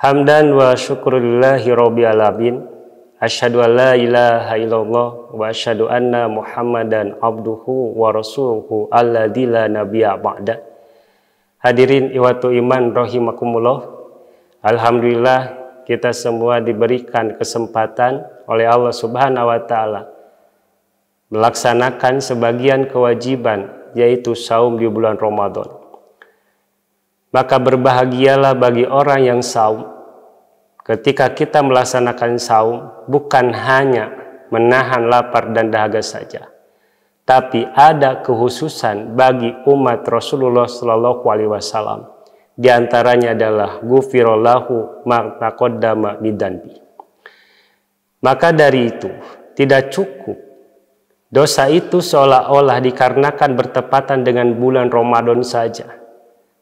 Hamdan wa syukurillahi rabbil alamin. Asyhadu an la ilaha illallah wa asyhadu anna Muhammadan abduhu wa rasuluhu alladzi la nabiyya ba'da. Hadirin iwatu iman rahimakumullah. Alhamdulillah kita semua diberikan kesempatan oleh Allah Subhanahu wa taala melaksanakan sebagian kewajiban yaitu saum di bulan Ramadan. Maka berbahagialah bagi orang yang saum. Ketika kita melaksanakan saum, bukan hanya menahan lapar dan dahaga saja, tapi ada kehususan bagi umat Rasulullah Shallallahu Alaihi Wasallam. Di antaranya adalah gufirollahu maqaddama bidanbi. Maka dari itu, tidak cukup dosa itu seolah-olah dikarenakan bertepatan dengan bulan Ramadan saja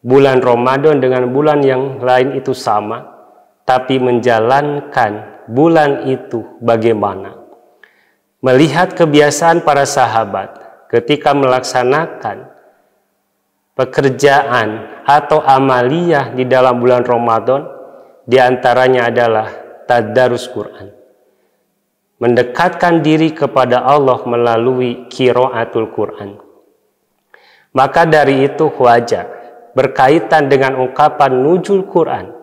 bulan Ramadan dengan bulan yang lain itu sama, tapi menjalankan bulan itu bagaimana? Melihat kebiasaan para sahabat ketika melaksanakan pekerjaan atau amaliyah di dalam bulan Ramadan, diantaranya adalah tadarus Quran. Mendekatkan diri kepada Allah melalui kiroatul Quran. Maka dari itu wajar berkaitan dengan ungkapan nujul Quran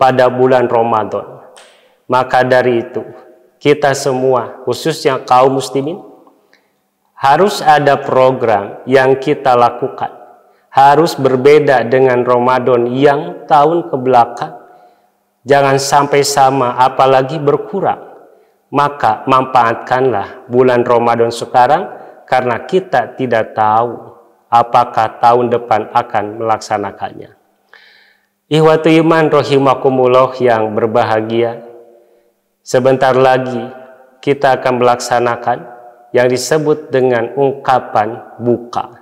pada bulan Ramadan. Maka dari itu, kita semua, khususnya kaum muslimin, harus ada program yang kita lakukan. Harus berbeda dengan Ramadan yang tahun kebelakang. Jangan sampai sama, apalagi berkurang. Maka manfaatkanlah bulan Ramadan sekarang karena kita tidak tahu apakah tahun depan akan melaksanakannya. Ihwatu iman rohimakumullah yang berbahagia, sebentar lagi kita akan melaksanakan yang disebut dengan ungkapan buka.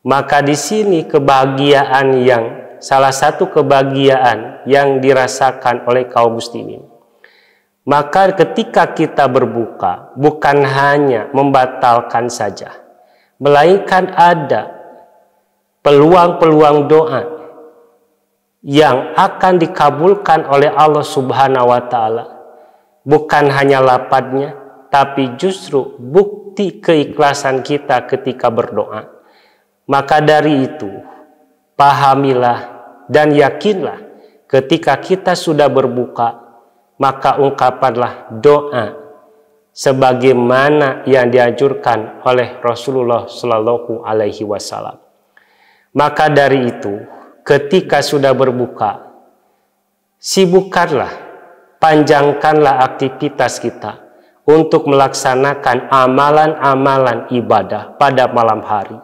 Maka di sini kebahagiaan yang salah satu kebahagiaan yang dirasakan oleh kaum muslimin. Maka ketika kita berbuka bukan hanya membatalkan saja, melainkan ada peluang-peluang doa yang akan dikabulkan oleh Allah Subhanahu wa taala. Bukan hanya lapatnya, tapi justru bukti keikhlasan kita ketika berdoa. Maka dari itu, pahamilah dan yakinlah ketika kita sudah berbuka, maka ungkapanlah doa sebagaimana yang dianjurkan oleh Rasulullah Shallallahu Alaihi Wasallam. Maka dari itu, ketika sudah berbuka, sibukkanlah, panjangkanlah aktivitas kita untuk melaksanakan amalan-amalan ibadah pada malam hari.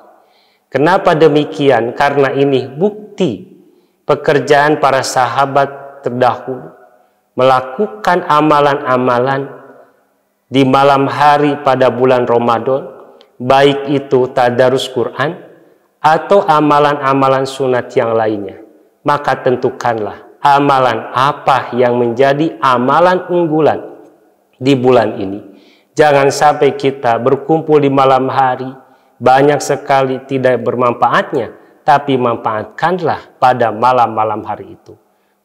Kenapa demikian? Karena ini bukti pekerjaan para sahabat terdahulu melakukan amalan-amalan di malam hari pada bulan Ramadan, baik itu tadarus Quran atau amalan-amalan sunat yang lainnya, maka tentukanlah amalan apa yang menjadi amalan unggulan di bulan ini. Jangan sampai kita berkumpul di malam hari, banyak sekali tidak bermanfaatnya, tapi manfaatkanlah pada malam-malam hari itu.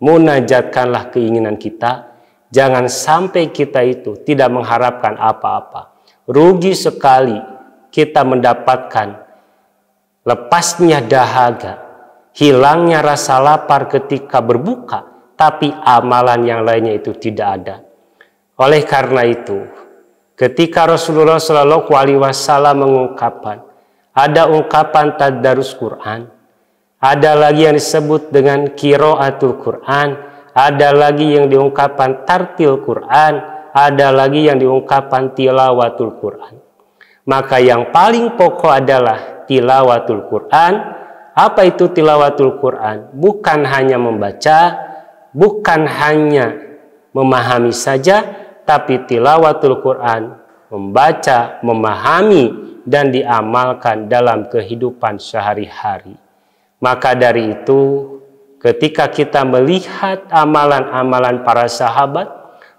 Munajatkanlah keinginan kita, Jangan sampai kita itu tidak mengharapkan apa-apa. Rugi sekali kita mendapatkan lepasnya dahaga, hilangnya rasa lapar ketika berbuka, tapi amalan yang lainnya itu tidak ada. Oleh karena itu, ketika Rasulullah Shallallahu Alaihi Wasallam mengungkapkan ada ungkapan tadarus Quran, ada lagi yang disebut dengan kiroatul Quran, ada lagi yang diungkapkan tartil Quran, ada lagi yang diungkapkan tilawatul Quran. Maka yang paling pokok adalah tilawatul Quran. Apa itu tilawatul Quran? Bukan hanya membaca, bukan hanya memahami saja, tapi tilawatul Quran membaca, memahami, dan diamalkan dalam kehidupan sehari-hari. Maka dari itu, ketika kita melihat amalan-amalan para sahabat,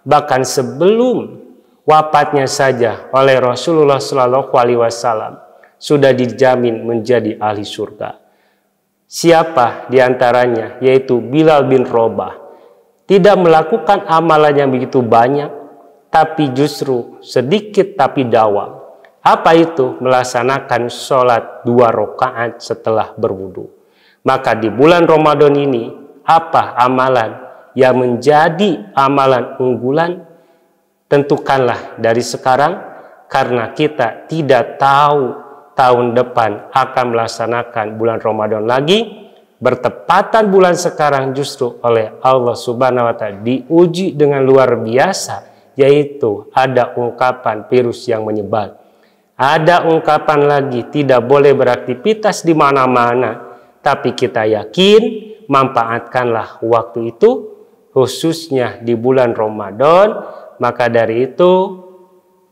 bahkan sebelum wafatnya saja oleh Rasulullah Shallallahu Alaihi Wasallam sudah dijamin menjadi ahli surga. Siapa diantaranya? Yaitu Bilal bin Robah. Tidak melakukan amalan yang begitu banyak, tapi justru sedikit tapi dawam. Apa itu? Melaksanakan sholat dua rakaat setelah berwudu. Maka di bulan Ramadan ini, apa amalan yang menjadi amalan unggulan? Tentukanlah dari sekarang, karena kita tidak tahu tahun depan akan melaksanakan bulan Ramadan lagi. Bertepatan bulan sekarang justru oleh Allah Subhanahu wa Ta'ala diuji dengan luar biasa, yaitu ada ungkapan virus yang menyebar. Ada ungkapan lagi, tidak boleh beraktivitas di mana-mana tapi kita yakin manfaatkanlah waktu itu khususnya di bulan Ramadan maka dari itu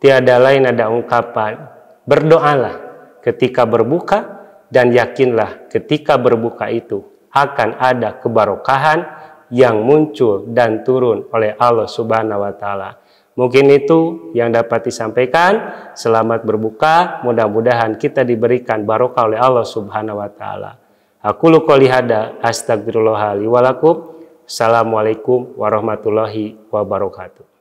tiada lain ada ungkapan berdoalah ketika berbuka dan yakinlah ketika berbuka itu akan ada kebarokahan yang muncul dan turun oleh Allah Subhanahu wa taala. Mungkin itu yang dapat disampaikan. Selamat berbuka, mudah-mudahan kita diberikan barokah oleh Allah Subhanahu wa taala. Aku luka lihada, astagfirullahaladzim. Assalamualaikum warahmatullahi wabarakatuh.